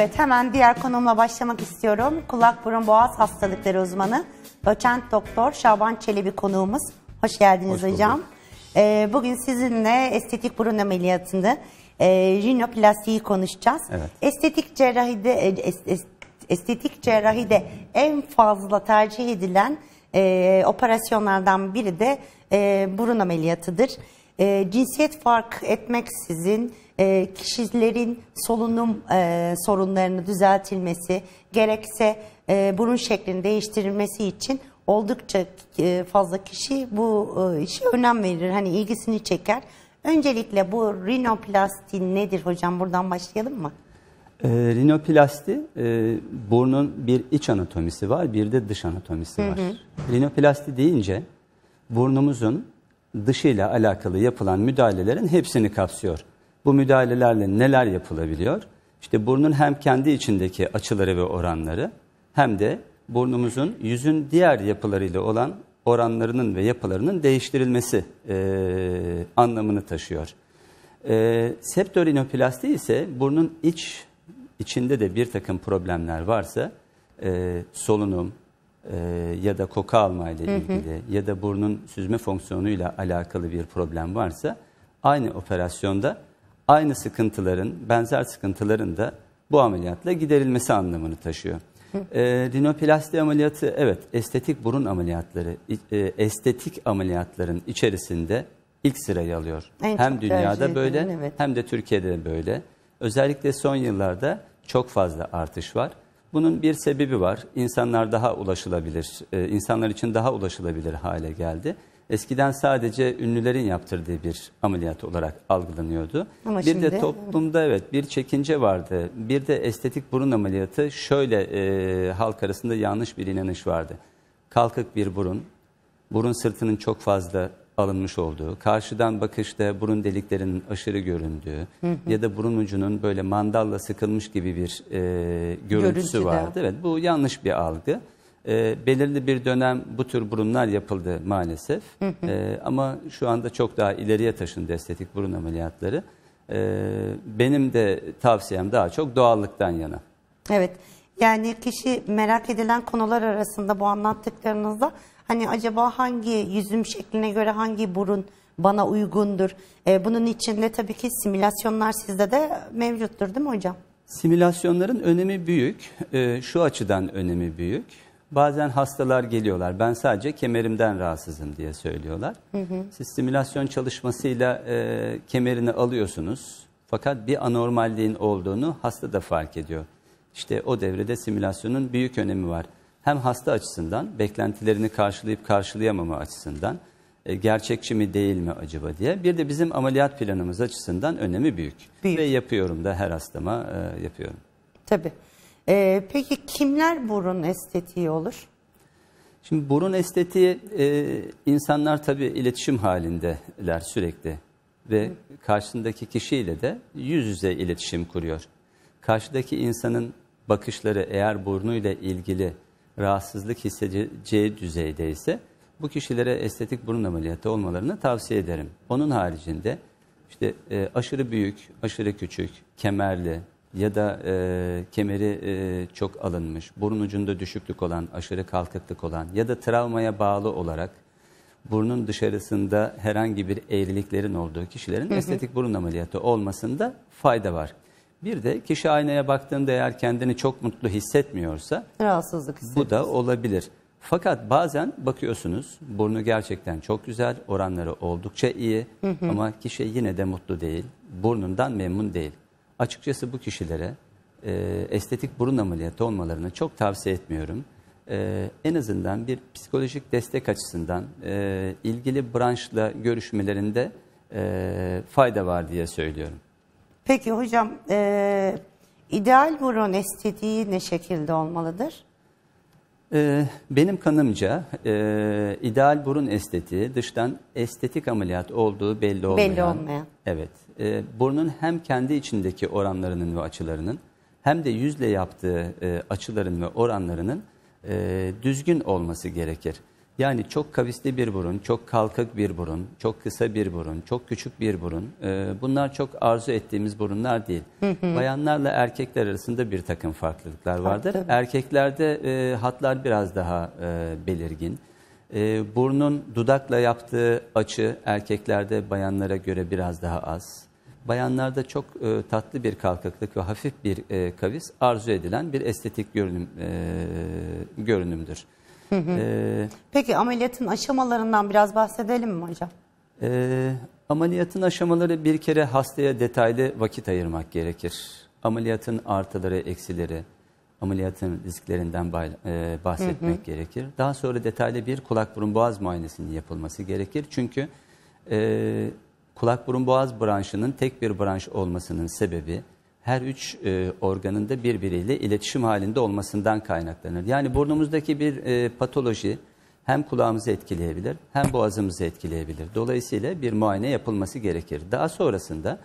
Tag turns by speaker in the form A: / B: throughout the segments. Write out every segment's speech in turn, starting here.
A: Evet hemen diğer konumla başlamak istiyorum. Kulak burun boğaz hastalıkları uzmanı doçent doktor Şaban Çelebi konuğumuz. Hoş geldiniz Hoş hocam. Ee, bugün sizinle estetik burun ameliyatını e, rinoplastiği konuşacağız. Evet. Estetik cerrahide e, estetik cerrahide en fazla tercih edilen e, operasyonlardan biri de e, burun ameliyatıdır e, cinsiyet fark etmeksizin e, kişilerin solunum e, sorunlarını düzeltilmesi gerekse e, burun şeklini değiştirilmesi için oldukça e, fazla kişi bu e, işe önem verir. Hani ilgisini çeker. Öncelikle bu rinoplasti nedir hocam? Buradan başlayalım mı?
B: E, rinoplasti e, burnun bir iç anatomisi var bir de dış anatomisi hı hı. var. Rinoplasti deyince burnumuzun dışıyla alakalı yapılan müdahalelerin hepsini kapsıyor. Bu müdahalelerle neler yapılabiliyor? İşte burnun hem kendi içindeki açıları ve oranları hem de burnumuzun yüzün diğer yapılarıyla olan oranlarının ve yapılarının değiştirilmesi e, anlamını taşıyor. E, septorinoplasti ise burnun iç içinde de bir takım problemler varsa e, solunum, ee, ya da koku almayla ilgili hı hı. ya da burnun süzme fonksiyonuyla alakalı bir problem varsa aynı operasyonda aynı sıkıntıların, benzer sıkıntıların da bu ameliyatla giderilmesi anlamını taşıyor. E, rinoplasti ameliyatı evet estetik burun ameliyatları, e, estetik ameliyatların içerisinde ilk sırayı alıyor. En hem dünyada böyle edilen, evet. hem de Türkiye'de böyle. Özellikle son yıllarda çok fazla artış var. Bunun bir sebebi var. İnsanlar daha ulaşılabilir, e, insanlar için daha ulaşılabilir hale geldi. Eskiden sadece ünlülerin yaptırdığı bir ameliyat olarak algılanıyordu. Ama bir şimdi, de toplumda evet bir çekince vardı. Bir de estetik burun ameliyatı şöyle e, halk arasında yanlış bir inanış vardı. Kalkık bir burun, burun sırtının çok fazla alınmış olduğu, karşıdan bakışta burun deliklerinin aşırı göründüğü hı hı. ya da burun ucunun böyle mandalla sıkılmış gibi bir e, görüntüsü Görüntüde. vardı. Evet bu yanlış bir algı. E, belirli bir dönem bu tür burunlar yapıldı maalesef. Hı hı. E, ama şu anda çok daha ileriye taşındı estetik burun ameliyatları. E, benim de tavsiyem daha çok doğallıktan
A: yana. Evet. Yani kişi merak edilen konular arasında bu anlattıklarınızda hani acaba hangi yüzüm şekline göre hangi burun bana uygundur? E, bunun içinde tabii ki simülasyonlar sizde de mevcuttur değil mi hocam?
B: Simülasyonların önemi büyük. E, şu açıdan önemi büyük. Bazen hastalar geliyorlar. Ben sadece kemerimden rahatsızım diye söylüyorlar. Hı hı. Siz simülasyon çalışmasıyla e, kemerini alıyorsunuz. Fakat bir anormalliğin olduğunu hasta da fark ediyor. İşte o devrede simülasyonun büyük önemi var. Hem hasta açısından, beklentilerini karşılayıp karşılayamama açısından, e, gerçekçi mi değil mi acaba diye. Bir de bizim ameliyat planımız açısından önemi büyük. büyük. Ve yapıyorum da her hastama e, yapıyorum.
A: Tabii. Ee, peki kimler burun estetiği olur? Şimdi
B: burun estetiği e, insanlar tabii iletişim halindeler sürekli ve karşısındaki kişiyle de yüz yüze iletişim kuruyor karşıdaki insanın bakışları eğer burnuyla ilgili rahatsızlık hissedeceği düzeyde ise bu kişilere estetik burun ameliyatı olmalarını tavsiye ederim. Onun haricinde işte e, aşırı büyük, aşırı küçük, kemerli ya da e, kemeri e, çok alınmış, burun ucunda düşüklük olan, aşırı kalkıklık olan ya da travmaya bağlı olarak burnun dışarısında herhangi bir eğriliklerin olduğu kişilerin hı hı. estetik burun ameliyatı olmasında fayda var. Bir de kişi aynaya baktığında eğer kendini çok mutlu hissetmiyorsa rahatsızlık Bu da olabilir. Fakat bazen bakıyorsunuz burnu gerçekten çok güzel, oranları oldukça iyi hı hı. ama kişi yine de mutlu değil, burnundan memnun değil. Açıkçası bu kişilere e, estetik burun ameliyatı olmalarını çok tavsiye etmiyorum. E, en azından bir psikolojik destek açısından e, ilgili branşla görüşmelerinde e, fayda var diye söylüyorum.
A: Peki hocam e, ideal burun estetiği ne şekilde olmalıdır?
B: Ee, benim kanımca e, ideal burun estetiği dıştan estetik ameliyat olduğu belli olmayan. Belli olmayan. Evet. E, burnun hem kendi içindeki oranlarının ve açılarının hem de yüzle yaptığı e, açıların ve oranlarının e, düzgün olması gerekir. Yani çok kavisli bir burun, çok kalkık bir burun, çok kısa bir burun, çok küçük bir burun. E, bunlar çok arzu ettiğimiz burunlar değil.
A: Bayanlarla
B: erkekler arasında bir takım farklılıklar vardır. Tabii. Erkeklerde e, hatlar biraz daha e, belirgin. E, burnun dudakla yaptığı açı erkeklerde bayanlara göre biraz daha az. Bayanlarda çok e, tatlı bir kalkıklık ve hafif bir e, kavis arzu edilen bir estetik görünüm e, görünümdür. Ee,
A: Peki ameliyatın aşamalarından biraz bahsedelim mi hocam?
B: E, ameliyatın aşamaları bir kere hastaya detaylı vakit ayırmak gerekir. Ameliyatın artıları, eksileri, ameliyatın risklerinden e, bahsetmek hı hı. gerekir. Daha sonra detaylı bir kulak burun boğaz muayenesinin yapılması gerekir. Çünkü e, kulak burun boğaz branşının tek bir branş olmasının sebebi her üç e, organın da birbiriyle iletişim halinde olmasından kaynaklanır. Yani burnumuzdaki bir e, patoloji hem kulağımızı etkileyebilir hem boğazımızı etkileyebilir. Dolayısıyla bir muayene yapılması gerekir. Daha sonrasında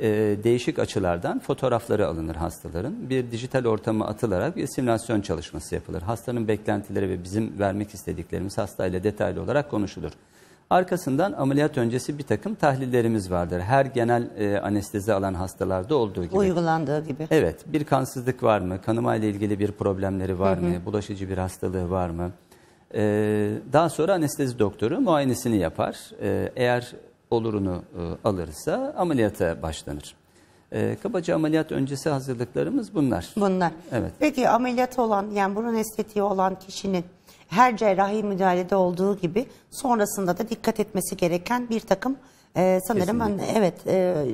B: e, değişik açılardan fotoğrafları alınır hastaların. Bir dijital ortama atılarak bir simülasyon çalışması yapılır. Hastanın beklentileri ve bizim vermek istediklerimiz hastayla detaylı olarak konuşulur. Arkasından ameliyat öncesi bir takım tahlillerimiz vardır. Her genel e, anestezi alan hastalarda olduğu gibi.
A: Uygulandığı gibi. Evet.
B: Bir kansızlık var mı? kanıma ile ilgili bir problemleri var hı hı. mı? Bulaşıcı bir hastalığı var mı? E, daha sonra anestezi doktoru muayenesini yapar. E, eğer olurunu e, alırsa ameliyata başlanır. E, kabaca ameliyat öncesi hazırlıklarımız bunlar. Bunlar. Evet.
A: Peki ameliyat olan yani burun estetiği olan kişinin her cerrahi müdahalede olduğu gibi sonrasında da dikkat etmesi gereken bir takım e, sanırım ben, hani, evet e,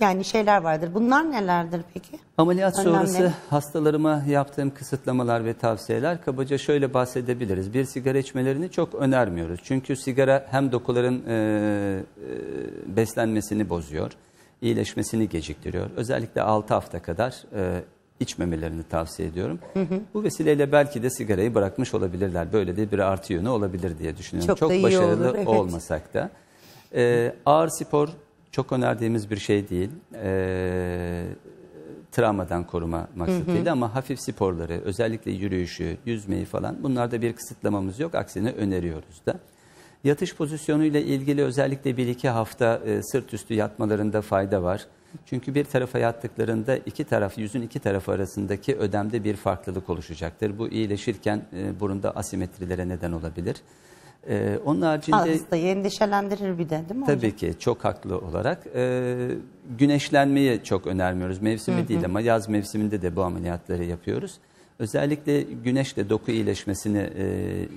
A: yani şeyler vardır. Bunlar nelerdir peki?
B: Ameliyat Önemli. sonrası hastalarıma yaptığım kısıtlamalar ve tavsiyeler kabaca şöyle bahsedebiliriz. Bir sigara içmelerini çok önermiyoruz. Çünkü sigara hem dokuların e, e, beslenmesini bozuyor, iyileşmesini geciktiriyor. Özellikle 6 hafta kadar e, içmemelerini tavsiye ediyorum. Hı hı. Bu vesileyle belki de sigarayı bırakmış olabilirler. Böyle de bir artı yönü olabilir diye düşünüyorum. Çok, çok başarılı olur, evet. olmasak da. Ee, ağır spor çok önerdiğimiz bir şey değil. Ee, travmadan koruma maksatıyla hı hı. ama hafif sporları özellikle yürüyüşü, yüzmeyi falan bunlarda bir kısıtlamamız yok. Aksine öneriyoruz da. Yatış pozisyonuyla ilgili özellikle bir iki hafta e, sırt üstü yatmalarında fayda var. Çünkü bir tarafa yattıklarında iki taraf, yüzün iki tarafı arasındaki ödemde bir farklılık oluşacaktır. Bu iyileşirken e, burunda asimetrilere neden olabilir. E, onun haricinde... Hastayı
A: endişelendirir bir de değil mi Tabii
B: hocam? ki çok haklı olarak. E, güneşlenmeyi çok önermiyoruz. Mevsimi hı hı. değil ama yaz mevsiminde de bu ameliyatları yapıyoruz. Özellikle güneşle doku iyileşmesini e,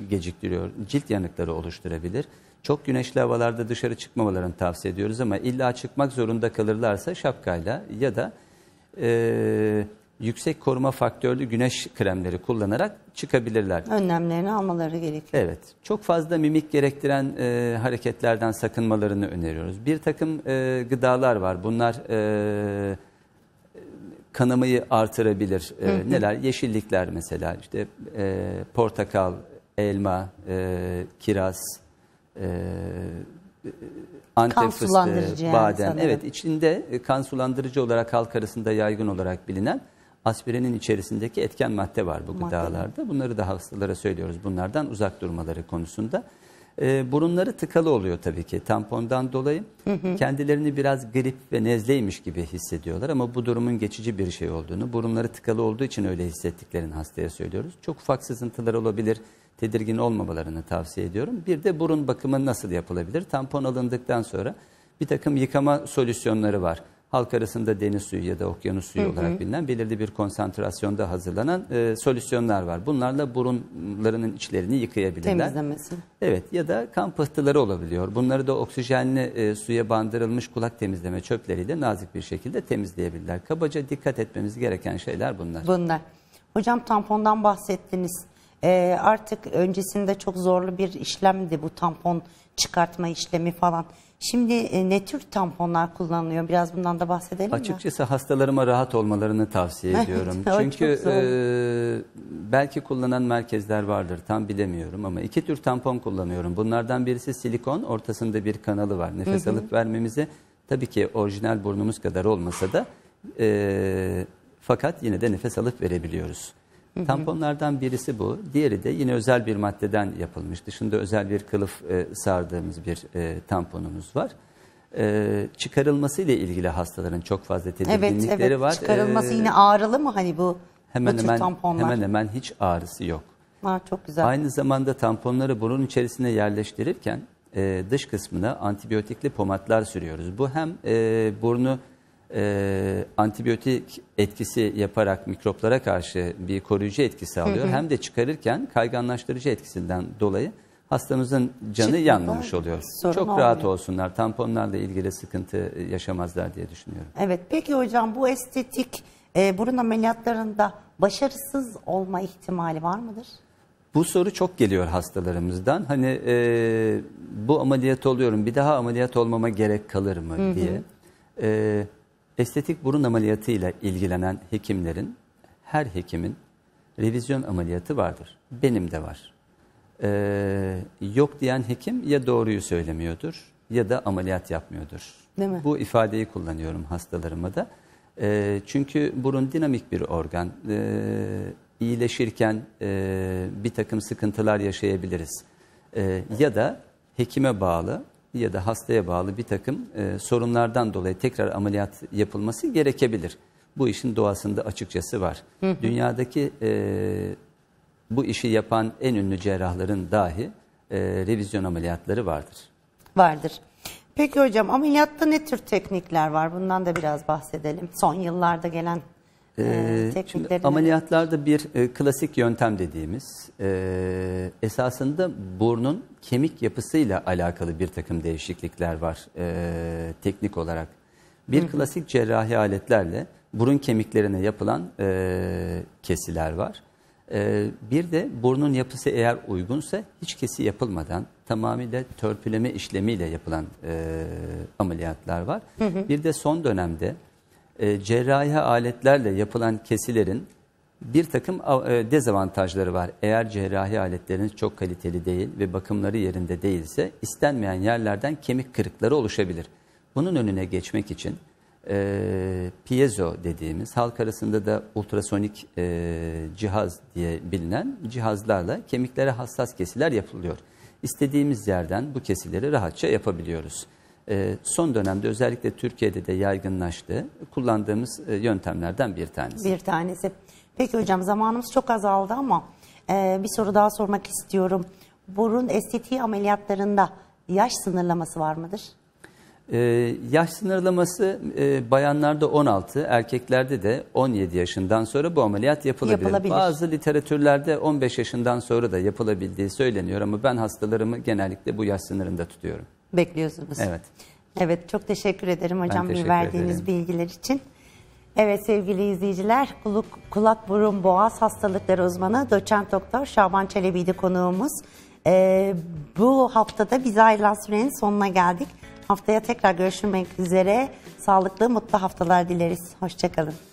B: geciktiriyor. Cilt yanıkları oluşturabilir. Çok güneşli havalarda dışarı çıkmamalarını tavsiye ediyoruz ama illa çıkmak zorunda kalırlarsa şapkayla ya da e, yüksek koruma faktörlü güneş kremleri kullanarak çıkabilirler.
A: Önlemlerini almaları gerekiyor. Evet.
B: Çok fazla mimik gerektiren e, hareketlerden sakınmalarını öneriyoruz. Bir takım e, gıdalar var. Bunlar e, kanamayı artırabilir. E, Neler? Yeşillikler mesela. İşte e, portakal, elma, e, kiraz, ee, Antep fıstığı, badem. Sanırım. Evet içinde e, kan sulandırıcı olarak halk arasında yaygın olarak bilinen aspirinin içerisindeki etken madde var bu madde. gıdalarda. Bunları da hastalara söylüyoruz bunlardan uzak durmaları konusunda. E, burunları tıkalı oluyor tabii ki tampondan dolayı. Hı hı. Kendilerini biraz grip ve nezleymiş gibi hissediyorlar ama bu durumun geçici bir şey olduğunu, burunları tıkalı olduğu için öyle hissettiklerini hastaya söylüyoruz. Çok ufak sızıntılar olabilir tedirgin olmamalarını tavsiye ediyorum. Bir de burun bakımı nasıl yapılabilir? Tampon alındıktan sonra bir takım yıkama solüsyonları var. Halk arasında deniz suyu ya da okyanus suyu hı hı. olarak bilinen belirli bir konsantrasyonda hazırlanan e, solüsyonlar var. Bunlarla burunlarının içlerini yıkayabilirler. Temizlemesi. Evet ya da kan pıhtıları olabiliyor. Bunları da oksijenli e, suya bandırılmış kulak temizleme çöpleriyle nazik bir şekilde temizleyebilirler. Kabaca dikkat etmemiz gereken şeyler bunlar.
A: Bunlar. Hocam tampondan bahsettiniz. Ee, artık öncesinde çok zorlu bir işlemdi bu tampon çıkartma işlemi falan. Şimdi e, ne tür tamponlar kullanılıyor? Biraz bundan da bahsedelim Açıkçası
B: mi? hastalarıma rahat olmalarını tavsiye ediyorum. Çünkü e, belki kullanan merkezler vardır tam bilemiyorum ama iki tür tampon kullanıyorum. Bunlardan birisi silikon ortasında bir kanalı var. Nefes Hı -hı. alıp vermemizi tabii ki orijinal burnumuz kadar olmasa da e, fakat yine de nefes alıp verebiliyoruz. Tamponlardan birisi bu. Diğeri de yine özel bir maddeden yapılmış. Dışında özel bir kılıf e, sardığımız bir e, tamponumuz var. E, çıkarılması ile ilgili hastaların çok fazla tedirginlikleri evet, evet. var. E, çıkarılması ee, yine
A: ağrılı mı hani bu? Hemen hemen tamponlar? hemen
B: hemen hiç ağrısı yok.
A: Aa, çok güzel.
B: Aynı zamanda tamponları burun içerisine yerleştirirken e, dış kısmına antibiyotikli pomatlar sürüyoruz. Bu hem e, burnu e, antibiyotik etkisi yaparak mikroplara karşı bir koruyucu etkisi alıyor. Hı hı. Hem de çıkarırken kayganlaştırıcı etkisinden dolayı hastamızın canı Çıkmıyor, yanmamış oluyor. Sorun Çok olmuyor. rahat olsunlar. Tamponlarla ilgili sıkıntı yaşamazlar diye düşünüyorum.
A: Evet. Peki hocam bu estetik e, burun ameliyatlarında başarısız olma ihtimali var mıdır?
B: Bu soru çok geliyor hastalarımızdan. Hani e, bu ameliyat oluyorum bir daha ameliyat olmama gerek kalır mı hı hı. diye. E, Estetik burun ameliyatı ile ilgilenen hekimlerin, her hekimin revizyon ameliyatı vardır. Benim de var. Ee, yok diyen hekim ya doğruyu söylemiyordur ya da ameliyat yapmıyordur. Değil mi? Bu ifadeyi kullanıyorum hastalarıma da. Ee, çünkü burun dinamik bir organ. Ee, iyileşirken e, bir takım sıkıntılar yaşayabiliriz. Ee, ya da hekime bağlı ya da hastaya bağlı bir takım e, sorunlardan dolayı tekrar ameliyat yapılması gerekebilir. Bu işin doğasında açıkçası var. Hı hı. Dünyadaki e, bu işi yapan en ünlü cerrahların dahi e, revizyon ameliyatları vardır.
A: Vardır. Peki hocam ameliyatta ne tür teknikler var? Bundan da biraz bahsedelim. Son yıllarda gelen
B: ee, ee ameliyatlarda bir e, klasik yöntem dediğimiz e, esasında burnun kemik yapısıyla alakalı bir takım değişiklikler var e, teknik olarak. Bir Hı -hı. klasik cerrahi aletlerle burun kemiklerine yapılan e, kesiler var. E, bir de burnun yapısı eğer uygunsa hiç kesi yapılmadan tamamıyla törpüleme işlemiyle yapılan e, ameliyatlar var. Hı -hı. Bir de son dönemde e, cerrahi aletlerle yapılan kesilerin bir takım e, dezavantajları var. Eğer cerrahi aletleriniz çok kaliteli değil ve bakımları yerinde değilse istenmeyen yerlerden kemik kırıkları oluşabilir. Bunun önüne geçmek için e, piezo dediğimiz halk arasında da ultrasonik e, cihaz diye bilinen cihazlarla kemiklere hassas kesiler yapılıyor. İstediğimiz yerden bu kesileri rahatça yapabiliyoruz. Ee, son dönemde özellikle Türkiye'de de yaygınlaştı. Kullandığımız e, yöntemlerden bir tanesi. Bir
A: tanesi. Peki hocam zamanımız çok azaldı ama e, bir soru daha sormak istiyorum. Burun estetiği ameliyatlarında yaş sınırlaması var mıdır?
B: Ee, yaş sınırlaması e, bayanlarda 16, erkeklerde de 17 yaşından sonra bu ameliyat yapılabilir. yapılabilir. Bazı literatürlerde 15 yaşından sonra da yapılabildiği söyleniyor ama ben hastalarımı genellikle bu yaş sınırında tutuyorum bekliyorsunuz. Evet.
A: Evet çok teşekkür ederim hocam teşekkür verdiğiniz ederim. bilgiler için. Evet sevgili izleyiciler kulak, kulak burun boğaz hastalıkları uzmanı doçent doktor Şaban Çelebi'ydi konuğumuz. Ee, bu haftada biz ayrılan sürenin sonuna geldik. Haftaya tekrar görüşmek üzere. Sağlıklı mutlu haftalar dileriz. Hoşçakalın.